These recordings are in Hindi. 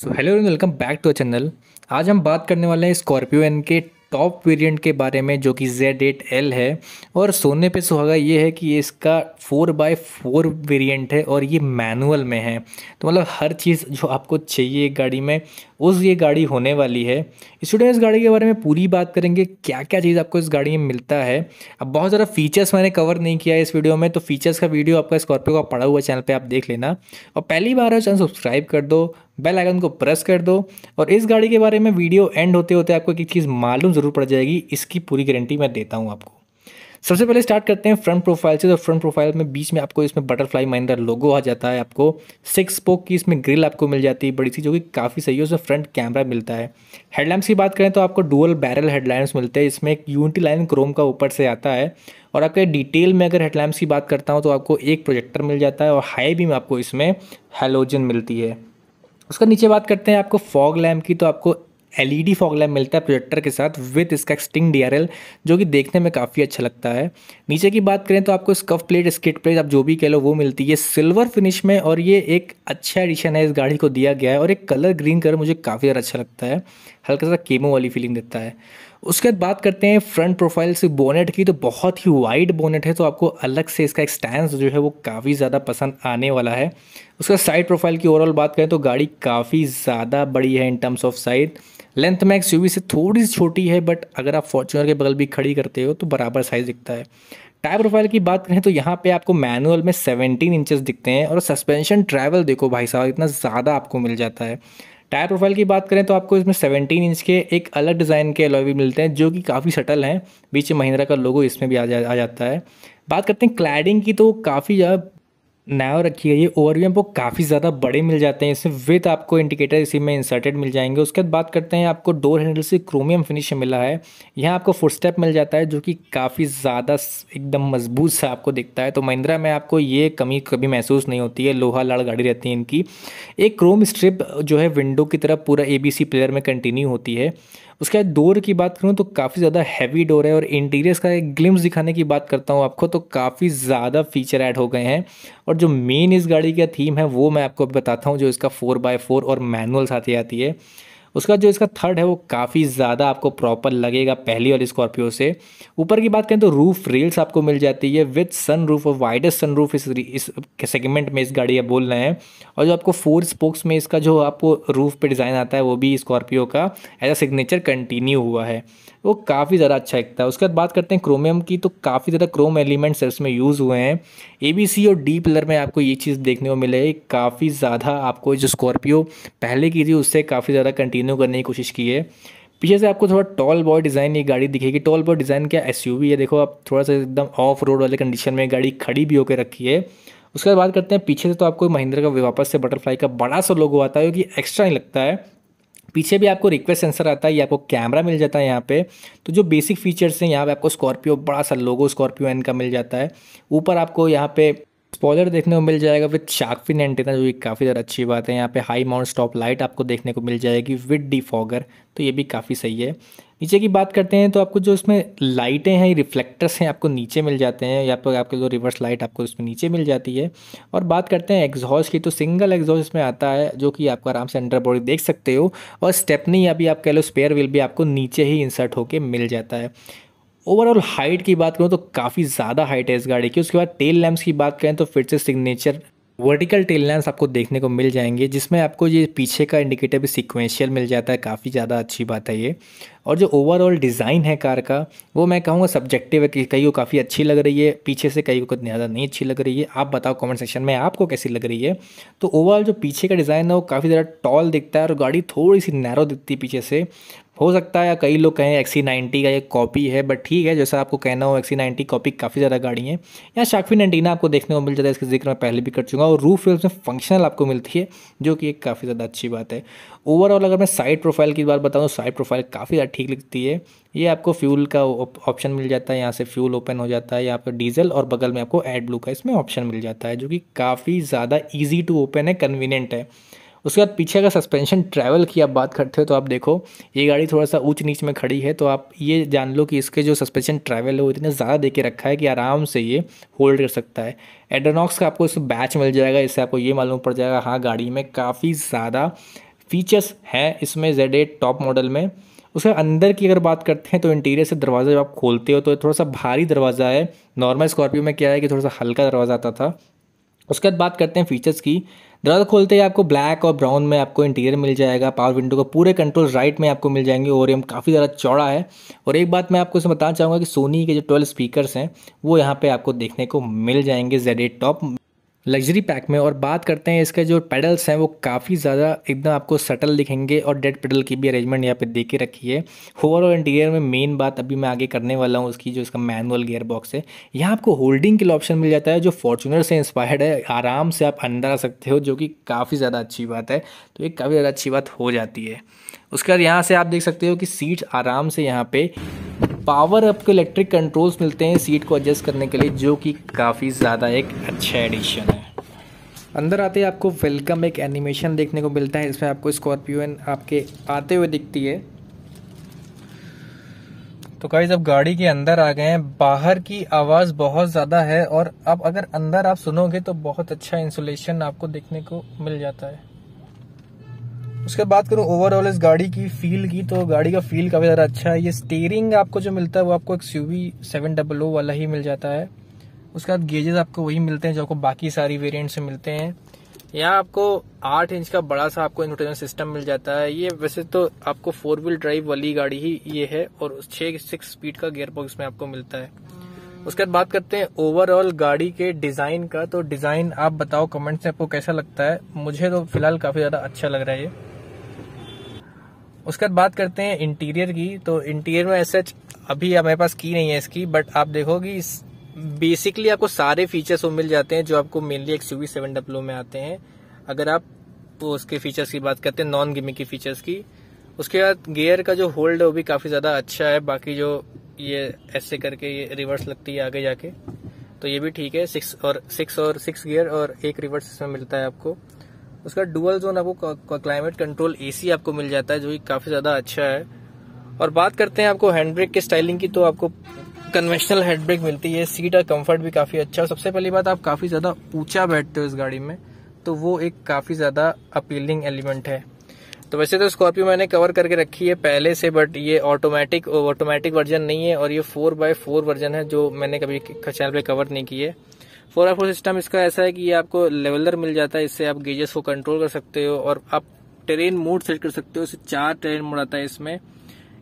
so hello and welcome back to a channel आज हम बात करने वाले हैं स्कॉर्पियो एन के टॉप वेरिएंट के बारे में जो कि जेड एट एल है और सोने पे सुहागा ये है कि ये इसका फोर बाय फोर वेरिएंट है और ये मैनुअल में है तो मतलब हर चीज़ जो आपको चाहिए एक गाड़ी में उस ये गाड़ी होने वाली है स्टूडेंट इस गाड़ी के बारे में पूरी बात करेंगे क्या क्या चीज़ आपको इस गाड़ी में मिलता है अब बहुत ज़्यादा फीचर्स मैंने कवर नहीं किया है इस वीडियो में तो फीचर्स का वीडियो आपका स्कॉर्पियो का पड़ा हुआ चैनल पर आप देख लेना और पहली बार हो चैनल सब्सक्राइब कर दो बेल आइकन को प्रेस कर दो और इस गाड़ी के बारे में वीडियो एंड होते होते आपको एक चीज़ मालूम ज़रूर पड़ जाएगी इसकी पूरी गारंटी मैं देता हूँ आपको सबसे पहले स्टार्ट करते हैं फ्रंट प्रोफाइल से तो फ्रंट प्रोफाइल में बीच में आपको इसमें बटरफ्लाई माइंडर लोगो आ जाता है आपको सिक्स स्पोक की इसमें ग्रिल आपको मिल जाती है बड़ी सी जो कि काफ़ी सही है उसमें फ्रंट कैमरा मिलता है हेडलाइंस की बात करें तो आपको डुअल बैरल हेडलाइंस मिलते हैं इसमें एक यूनिटी लाइन क्रोम का ऊपर से आता है और आपके डिटेल में अगर हेडलाइंस की बात करता हूँ तो आपको एक प्रोजेक्टर मिल जाता है और हाई में आपको इसमें हेलोजन मिलती है उसका नीचे बात करते हैं आपको फॉग लैम्प की तो आपको L E D fog lamp मिलता है प्रोजेक्टर के साथ विथ इसका स्टिंग डी आर एल जो कि देखने में काफ़ी अच्छा लगता है नीचे की बात करें तो आपको स्कफ प्लेट स्किट प्लेट आप जो भी कह लो वो मिलती है सिल्वर फिनिश में और ये एक अच्छा एडिशन है इस गाड़ी को दिया गया है और एक कलर ग्रीन कलर मुझे काफ़ी ज़्यादा अच्छा लगता है हल्का सा केमो वाली फीलिंग देता है उसके बाद बात करते हैं फ्रंट प्रोफाइल से बोनेट की तो बहुत ही वाइड बोनेट है तो आपको अलग से इसका एक्सटेंस जो है वो काफ़ी ज़्यादा पसंद आने वाला है उसका साइड प्रोफाइल की ओवरऑल बात करें तो गाड़ी काफ़ी ज़्यादा बड़ी है in terms of side length में एक्स से थोड़ी सी छोटी है बट अगर आप फॉर्चूनर के बगल भी खड़ी करते हो तो बराबर साइज़ दिखता है टायर प्रोफाइल की बात करें तो यहाँ पे आपको मैनुअल में 17 इंचेस दिखते हैं और सस्पेंशन ट्रैवल देखो भाई साहब इतना ज़्यादा आपको मिल जाता है टायर प्रोफाइल की बात करें तो आपको इसमें 17 इंच के एक अलग डिज़ाइन के अलॉय भी मिलते हैं जो कि काफ़ी सटल हैं बीच में महिंद्रा का लोगो इसमें भी आ, जा, आ जाता है बात करते हैं क्लैडिंग की तो काफ़ी ज़्यादा नाव रखी गई है ओवरव्यू आपको काफ़ी ज़्यादा बड़े मिल जाते हैं इसमें विथ आपको इंडिकेटर इसी में इंसर्टेड मिल जाएंगे उसके बाद बात करते हैं आपको डोर हैंडल से क्रोमियम फिनिश मिला है यहाँ आपको फुट स्टेप मिल जाता है जो कि काफ़ी ज़्यादा एकदम मजबूत सा आपको दिखता है तो महिंद्रा में आपको ये कमी कभी महसूस नहीं होती है लोहा लाड़ गाड़ी रहती है इनकी एक क्रोम स्ट्रिप जो है विंडो की तरफ पूरा ए प्लेयर में कंटिन्यू होती है उसके बाद डोर की बात करूँ तो काफ़ी ज़्यादा हैवी डोर है और इंटीरियर्स का एक ग्लिम्स दिखाने की बात करता हूँ आपको तो काफ़ी ज़्यादा फीचर ऐड हो गए हैं और जो मेन इस गाड़ी का थीम है वो मैं आपको बताता हूँ जो इसका फोर बाय फोर और मैनुअल साथ ही आती है उसका जो इसका थर्ड है वो काफ़ी ज़्यादा आपको प्रॉपर लगेगा पहली और स्कॉर्पियो से ऊपर की बात करें तो रूफ रील्स आपको मिल जाती है विथ सन रूफ और वाइडेस्ट सन रूफ इस, इस सेगमेंट में इस गाड़ी का बोल रहे हैं और जो आपको फोर स्पोक्स में इसका जो आपको रूफ पे डिज़ाइन आता है वो भी स्कॉर्पियो का एज अ सिग्नेचर कंटिन्यू हुआ है वो काफ़ी ज़्यादा अच्छा दिखता है उसके बाद बात करते हैं क्रोमियम की तो काफ़ी ज़्यादा क्रोम एलिमेंट्स है उसमें यूज़ हुए हैं ए बी सी और डी पिलर में आपको ये चीज़ देखने को मिले काफ़ी ज़्यादा आपको जो स्कॉर्पियो पहले की थी उससे काफ़ी ज़्यादा कंटिन्यू करने की कोशिश की है पीछे से आपको थोड़ा टॉल बॉय डिज़ाइन ये गाड़ी दिखेगी टॉल बॉय डिज़ाइन क्या एस है देखो आप थोड़ा सा एकदम ऑफ रोड वाले कंडीशन में गाड़ी खड़ी भी होकर रखी है उसके बाद बात करते हैं पीछे से तो आपको महिंद्रा का वापस से बटरफ्लाई का बड़ा सा लोगो आता है क्योंकि एक्स्ट्रा ही लगता है पीछे भी आपको रिक्वेस्ट सेंसर आता है ये आपको कैमरा मिल जाता है यहाँ पे तो जो बेसिक फीचर्स हैं यहाँ पे आपको स्कॉर्पियो बड़ा सा लोगो स्कॉर्पियो एन का मिल जाता है ऊपर आपको यहाँ पे स्पॉलर देखने को मिल जाएगा विद शार्क फिन एंटीना जो कि काफ़ी ज़्यादा अच्छी बात है यहाँ पे हाई माउंट स्टॉप लाइट आपको देखने को मिल जाएगी विद डिफॉगर तो ये भी काफ़ी सही है नीचे की बात करते हैं तो आपको जो इसमें लाइटें हैं रिफ्लेक्टर्स हैं आपको नीचे मिल जाते हैं या तो आपके जो रिवर्स लाइट आपको इसमें नीचे मिल जाती है और बात करते हैं एग्जॉस्ट की तो सिंगल एग्जॉस्ट इसमें आता है जो कि आपको आराम से अंडर बॉडी देख सकते हो और स्टेपनी या भी आप कह लो स्पेयर व्हील भी आपको नीचे ही इंसर्ट होकर मिल जाता है ओवरऑल हाइट की बात करूँ तो काफ़ी ज़्यादा हाइट है इस गाड़ी की उसके बाद टेल लैम्प्स की बात करें तो फिर से सिग्नेचर वर्टिकल टेल लैम्प्स आपको देखने को मिल जाएंगे जिसमें आपको ये पीछे का इंडिकेटर भी सिक्वेंशियल मिल जाता है काफ़ी ज़्यादा अच्छी बात है ये और जो ओवरऑल डिज़ाइन है कार का वो मैं कहूँगा सब्जेक्टिव है कि कई को काफ़ी अच्छी लग रही है पीछे से कई को ज़्यादा नहीं अच्छी लग रही है आप बताओ कमेंट सेक्शन में आपको कैसी लग रही है तो ओवरऑल जो पीछे का डिज़ाइन है वो काफ़ी ज़्यादा टॉल दिखता है और गाड़ी थोड़ी सी नैरो दिखती है पीछे से हो सकता है या कई लोग कहें एक्सी नाइन्टी का ये कॉपी है बट ठीक है जैसा आपको कहना हो एक्सी नाइन्टी कॉपी काफ़ी ज़्यादा गाड़ी है या शार्कफिन नाइन्टीना आपको देखने को मिल जाता है इसका जिक्र मैं पहले भी कर चुका हूँ और रूफ में फंक्शनल आपको मिलती है जो कि एक काफ़ी ज़्यादा अच्छी बात है ओवरऑल अगर मैं साइड प्रोफाइल की बात बताऊँ साइड प्रोफाइल काफ़ी ज़्यादा ठीक लगती है ये आपको फ्यूल का ऑप्शन मिल जाता है यहाँ से फ्यूल ओपन हो जाता है या आपका डीजल और बगल में आपको एड ब्लू का इसमें ऑप्शन मिल जाता है जो कि काफ़ी ज़्यादा ईजी टू ओपन है कन्वीनियंट है उसके बाद पीछे अगर सस्पेंशन ट्रैवल की आप बात करते हो तो आप देखो ये गाड़ी थोड़ा सा ऊंच नीच में खड़ी है तो आप ये जान लो कि इसके जो सस्पेंशन ट्रैवल है वो इतने ज़्यादा दे के रखा है कि आराम से ये होल्ड कर सकता है एडोनॉक्स का आपको इस बैच मिल जाएगा इससे आपको ये मालूम पड़ जाएगा हाँ गाड़ी में काफ़ी ज़्यादा फीचर्स हैं इसमें जेड एट टॉप मॉडल में उसके अंदर की अगर बात करते हैं तो इंटीरियर से दरवाज़ा जब आप खोलते हो तो थोड़ा सा भारी दरवाज़ा है नॉर्मल स्कॉर्पियो में क्या है कि थोड़ा सा हल्का दरवाज़ा आता था उसके बाद बात करते हैं फीचर्स की दरवाज़ा खोलते ही आपको ब्लैक और ब्राउन में आपको इंटीरियर मिल जाएगा पावर विंडो का पूरे कंट्रोल राइट में आपको मिल जाएंगे और एम काफ़ी ज़्यादा चौड़ा है और एक बात मैं आपको इसमें बताना चाहूँगा कि सोनी के जो ट्वेल्व स्पीकर्स हैं वो यहाँ पर आपको देखने को मिल जाएंगे जेड टॉप लग्जरी पैक में और बात करते हैं इसके जो पेडल्स हैं वो काफ़ी ज़्यादा एकदम आपको सटल दिखेंगे और डेड पेडल की भी अरेंजमेंट यहाँ पे दे के रखी है ओवरऑल इंटीरियर में मेन बात अभी मैं आगे करने वाला हूँ उसकी जो इसका मैनुअल गियर बॉक्स है यहाँ आपको होल्डिंग के लिए ऑप्शन मिल जाता है जो फॉर्चुनर से इंस्पायर्ड है आराम से आप अंदर आ सकते हो जो कि काफ़ी ज़्यादा अच्छी बात है तो ये काफ़ी ज़्यादा अच्छी बात हो जाती है उसके बाद यहाँ से आप देख सकते हो कि सीट्स आराम से यहाँ पर पावर अप के इलेक्ट्रिक कंट्रोल्स मिलते हैं सीट को एडजस्ट करने के लिए जो कि काफ़ी ज़्यादा एक अच्छा एडिशन है अंदर आते ही आपको वेलकम एक एनिमेशन देखने को मिलता है इसमें आपको एन आपके आते हुए दिखती है तो गाइज जब गाड़ी के अंदर आ गए हैं बाहर की आवाज बहुत ज्यादा है और अब अगर अंदर आप सुनोगे तो बहुत अच्छा इंसुलेशन आपको देखने को मिल जाता है उसके बाद करूँ ओवरऑल इस गाड़ी की फील की तो गाड़ी का फील काफ़ी ज़्यादा अच्छा है ये स्टेयरिंग आपको जो मिलता है वो आपको एक सी सेवन डबल ओ वाला ही मिल जाता है उसके बाद गेजेस आपको वही मिलते हैं जो आपको बाकी सारी वेरियंट से मिलते हैं यहाँ आपको आठ इंच का बड़ा सा आपको इंटरटेनमेंट सिस्टम मिल जाता है ये वैसे तो आपको फोर व्हील ड्राइव वाली गाड़ी ही ये है और छह सिक्स स्पीड का गेयर बॉक्स में आपको मिलता है उसके बाद बात करते हैं ओवरऑल गाड़ी के डिजाइन का तो डिजाइन आप बताओ कमेंट्स में आपको कैसा लगता है मुझे तो फिलहाल काफी ज्यादा अच्छा लग रहा है ये उसके बाद बात करते हैं इंटीरियर की तो इंटीरियर में एस अभी हमारे पास की नहीं है इसकी बट आप देखोगी बेसिकली आपको सारे फीचर्स वो मिल जाते हैं जो आपको मेनली एक सूवी सेवन डब्ल्यू में आते हैं अगर आप उसके फीचर्स की बात करते हैं नॉन गेमिंग की फीचर्स की उसके बाद गियर का जो होल्ड है वो भी काफ़ी ज़्यादा अच्छा है बाकी जो ये ऐसे करके ये रिवर्स लगती है आगे जाके तो ये भी ठीक है सिक्स और सिक्स और सिक्स गियर और एक रिवर्स इसमें मिलता है आपको उसका डुअल जोन आपको क्लाइमेट कंट्रोल एसी आपको मिल जाता है जो कि काफी ज्यादा अच्छा है और बात करते हैं आपको हैंड ब्रेक की स्टाइलिंग की तो आपको कन्वेंशनल हैंड ब्रेक मिलती है सीट और कंफर्ट भी काफी अच्छा है सबसे पहली बात आप काफी ज्यादा ऊंचा बैठते हो इस गाड़ी में तो वो एक काफी ज्यादा अपीलिंग एलिमेंट है तो वैसे तो स्कॉर्पियो मैंने कवर करके रखी है पहले से बट ये ऑटोमेटिक ऑटोमेटिक वर्जन नहीं है और ये फोर बाय फोर वर्जन है जो मैंने कभी चैनल पे कवर नहीं की है फोर फोर सिस्टम इसका ऐसा है कि ये आपको लेवलर मिल जाता है इससे आप गेजेस को कंट्रोल कर सकते हो और आप ट्रेन मोड सेट कर सकते हो इससे चार ट्रेन मोड आता है इसमें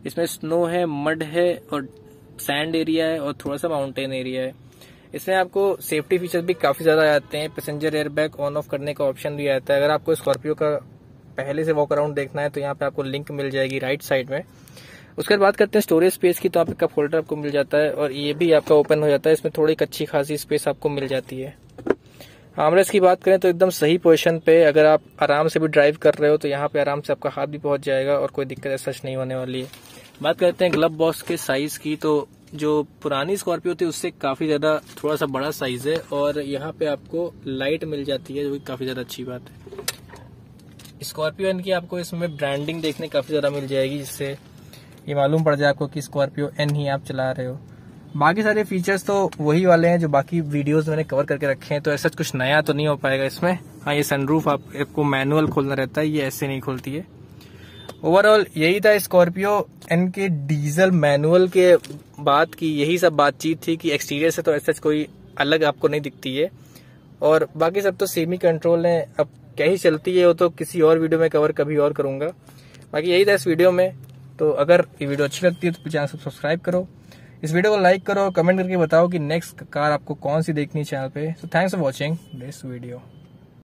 इसमें स्नो है मड है और सैंड एरिया है और थोड़ा सा माउंटेन एरिया है इसमें आपको सेफ्टी फीचर्स भी काफ़ी ज़्यादा आते हैं पैसेंजर एयरबैग ऑन ऑफ करने का ऑप्शन भी आता है अगर आपको स्कॉर्पियो का पहले से वॉक अराउंड देखना है तो यहाँ पे आपको लिंक मिल जाएगी राइट साइड में उसके बाद बात करते हैं स्टोरेज स्पेस की तो आप कप होल्डर आपको मिल जाता है और ये भी आपका ओपन हो जाता है इसमें थोड़ी अच्छी खासी स्पेस आपको मिल जाती है आमरेस की बात करें तो एकदम सही पोजिशन पे अगर आप आराम से भी ड्राइव कर रहे हो तो यहाँ पे आराम से आपका हाथ भी पहुंच जाएगा और कोई दिक्कत ऐसा नहीं होने वाली है बात करते हैं ग्लब बॉक्स के साइज की तो जो पुरानी स्कॉर्पियो थी उससे काफी ज्यादा थोड़ा सा बड़ा साइज है और यहाँ पे आपको लाइट मिल जाती है जो काफी ज्यादा अच्छी बात है स्कॉर्पियो की आपको इसमें ब्रांडिंग देखने काफी ज्यादा मिल जाएगी जिससे ये मालूम पड़ जाए आपको कि स्कॉर्पियो एन ही आप चला रहे हो बाकी सारे फीचर्स तो वही वाले हैं जो बाकी वीडियोस मैंने कवर करके रखे हैं तो ऐसा कुछ नया तो नहीं हो पाएगा इसमें हाँ ये सनरूफ आप, आपको मैनुअल खोलना रहता है ये ऐसे नहीं खुलती है ओवरऑल यही था स्कॉर्पियो एन के डीजल मैनुअल के बात की यही सब बातचीत थी कि एक्सटीरियर से तो ऐसा कोई अलग आपको नहीं दिखती है और बाकी सब तो सेमी कंट्रोल है अब क्या चलती है वो तो किसी और वीडियो में कवर कभी और करूंगा बाकी यही था इस वीडियो में तो अगर ये वीडियो अच्छी लगती है तो चैनल सब्सक्राइब करो इस वीडियो को लाइक करो कमेंट करके बताओ कि नेक्स्ट कार आपको कौन सी देखनी है चैनल पे so thanks for watching this video